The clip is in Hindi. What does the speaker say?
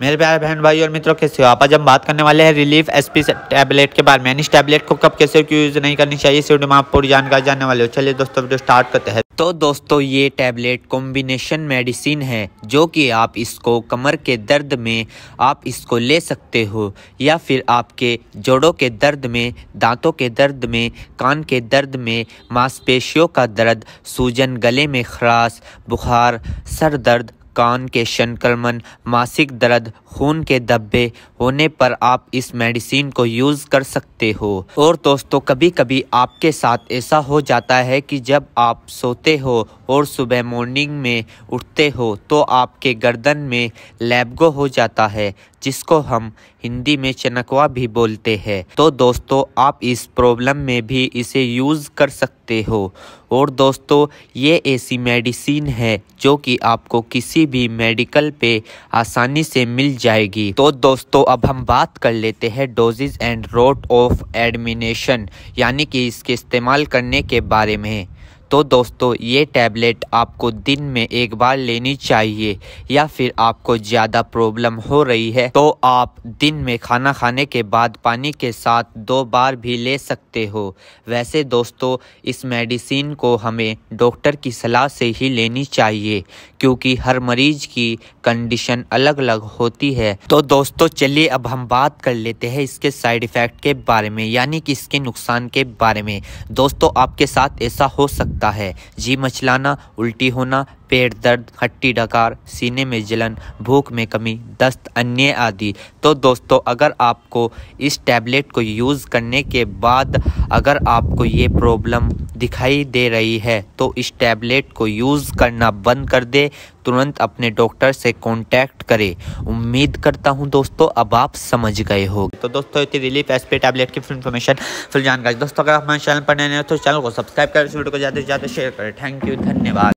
मेरे प्यारे बहन भाई और मित्रों कैसे हो आप आज हम बात करने वाले हैं रिलीफ एसपी टैबलेट के बारे में इस टैबलेट को कब कैसे यूज़ नहीं करनी चाहिए इस वीडियो में आप पूरी जानकारी जानने वाले हो चलिए दोस्तों वीडियो स्टार्ट करते हैं तो दोस्तों ये टैबलेट कॉम्बिनेशन मेडिसिन है जो कि आप इसको कमर के दर्द में आप इसको ले सकते हो या फिर आपके जोड़ों के दर्द में दांतों के दर्द में कान के दर्द में मांसपेशियों का दर्द सूजन गले में खराश बुखार सर दर्द कान के शनकलमन मासिक दर्द खून के धब्बे होने पर आप इस मेडिसिन को यूज़ कर सकते हो और दोस्तों कभी कभी आपके साथ ऐसा हो जाता है कि जब आप सोते हो और सुबह मॉर्निंग में उठते हो तो आपके गर्दन में लैबगो हो जाता है जिसको हम हिंदी में चनकवा भी बोलते हैं तो दोस्तों आप इस प्रॉब्लम में भी इसे यूज़ कर सकते सकते हो और दोस्तों ये ऐसी मेडिसिन है जो कि आपको किसी भी मेडिकल पे आसानी से मिल जाएगी तो दोस्तों अब हम बात कर लेते हैं dosages and route of administration यानी कि इसके इस्तेमाल करने के बारे में तो दोस्तों ये टैबलेट आपको दिन में एक बार लेनी चाहिए या फिर आपको ज़्यादा प्रॉब्लम हो रही है तो आप दिन में खाना खाने के बाद पानी के साथ दो बार भी ले सकते हो वैसे दोस्तों इस मेडिसिन को हमें डॉक्टर की सलाह से ही लेनी चाहिए क्योंकि हर मरीज की कंडीशन अलग अलग होती है तो दोस्तों चलिए अब हम बात कर लेते हैं इसके साइड इफ़ेक्ट के बारे में यानी कि इसके नुकसान के बारे में दोस्तों आपके साथ ऐसा हो सकता है जी मचलाना उल्टी होना पेट दर्द हट्टी डकार सीने में जलन भूख में कमी दस्त अन्य आदि तो दोस्तों अगर आपको इस टैबलेट को यूज़ करने के बाद अगर आपको ये प्रॉब्लम दिखाई दे रही है तो इस टैबलेट को यूज़ करना बंद कर दे तुरंत अपने डॉक्टर से कांटेक्ट करें उम्मीद करता हूं दोस्तों अब आप समझ गए हो तो दोस्तों इतनी रिलीफ एसपी टैबलेट की फुल इन्फॉर्मेशन फुल जानकारी दोस्तों अगर आप हमारे चैनल पर नए हैं तो चैनल को सब्सक्राइब करें वीडियो को ज़्यादा से ज़्यादा शेयर करें थैंक यू धन्यवाद